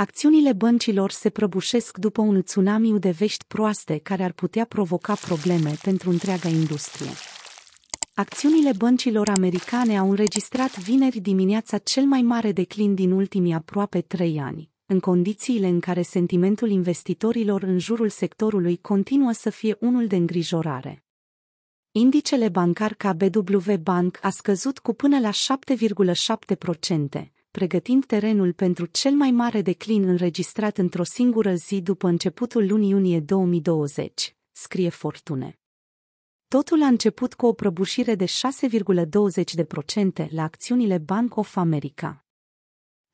Acțiunile băncilor se prăbușesc după un tsunami de vești proaste care ar putea provoca probleme pentru întreaga industrie. Acțiunile băncilor americane au înregistrat vineri dimineața cel mai mare declin din ultimii aproape trei ani, în condițiile în care sentimentul investitorilor în jurul sectorului continuă să fie unul de îngrijorare. Indicele bancar KBW Bank a scăzut cu până la 7,7%, pregătind terenul pentru cel mai mare declin înregistrat într-o singură zi după începutul lunii iunie 2020, scrie Fortune. Totul a început cu o prăbușire de 6,20% la acțiunile Bank of America.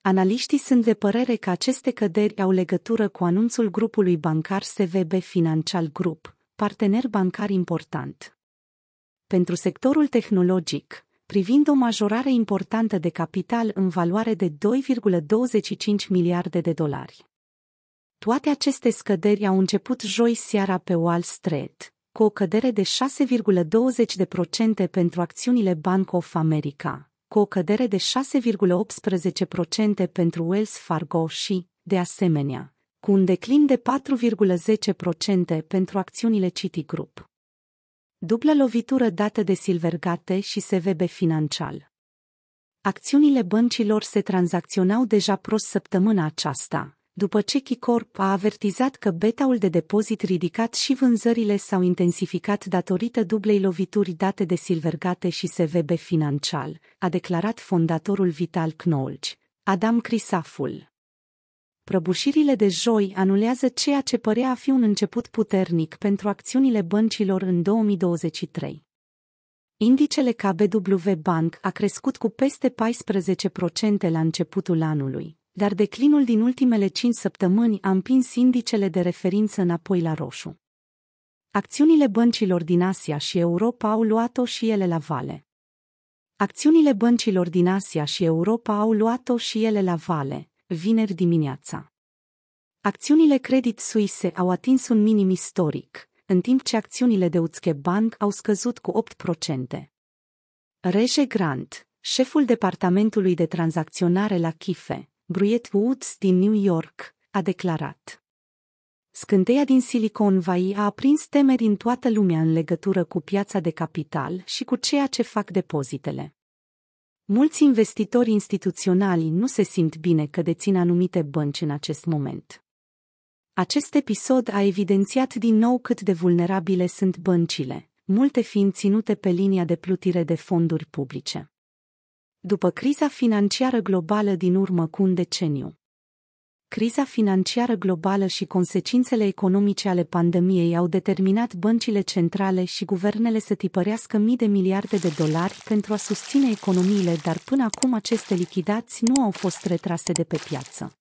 Analiștii sunt de părere că aceste căderi au legătură cu anunțul grupului bancar SVB Financial Group, partener bancar important. Pentru sectorul tehnologic, privind o majorare importantă de capital în valoare de 2,25 miliarde de dolari. Toate aceste scăderi au început joi seara pe Wall Street, cu o cădere de 6,20% pentru acțiunile Bank of America, cu o cădere de 6,18% pentru Wells Fargo și, de asemenea, cu un declin de 4,10% pentru acțiunile Citigroup. Dublă lovitură dată de Silvergate și SVB Financial. Acțiunile băncilor se tranzacționau deja prost săptămâna aceasta, după ce Chicorp a avertizat că betaul de depozit ridicat și vânzările s-au intensificat datorită dublei lovituri date de Silvergate și SVB Financial, a declarat fondatorul Vital Knowledge, Adam Crisaful. Prăbușirile de joi anulează ceea ce părea a fi un început puternic pentru acțiunile băncilor în 2023. Indicele KBW Bank a crescut cu peste 14% la începutul anului, dar declinul din ultimele 5 săptămâni a împins indicele de referință înapoi la roșu. Acțiunile băncilor din Asia și Europa au luat-o și ele la vale. Acțiunile băncilor din Asia și Europa au luat-o și ele la vale, vineri dimineața. Acțiunile Credit Suisse au atins un minim istoric, în timp ce acțiunile de Utske Bank au scăzut cu 8%. Rege Grant, șeful departamentului de tranzacționare la KIFE, Bruiet Woods din New York, a declarat. Scânteia din Silicon Valley a aprins temeri în toată lumea în legătură cu piața de capital și cu ceea ce fac depozitele. Mulți investitori instituționali nu se simt bine că dețin anumite bănci în acest moment. Acest episod a evidențiat din nou cât de vulnerabile sunt băncile, multe fiind ținute pe linia de plutire de fonduri publice. După criza financiară globală din urmă cu un deceniu, criza financiară globală și consecințele economice ale pandemiei au determinat băncile centrale și guvernele să tipărească mii de miliarde de dolari pentru a susține economiile, dar până acum aceste lichidați nu au fost retrase de pe piață.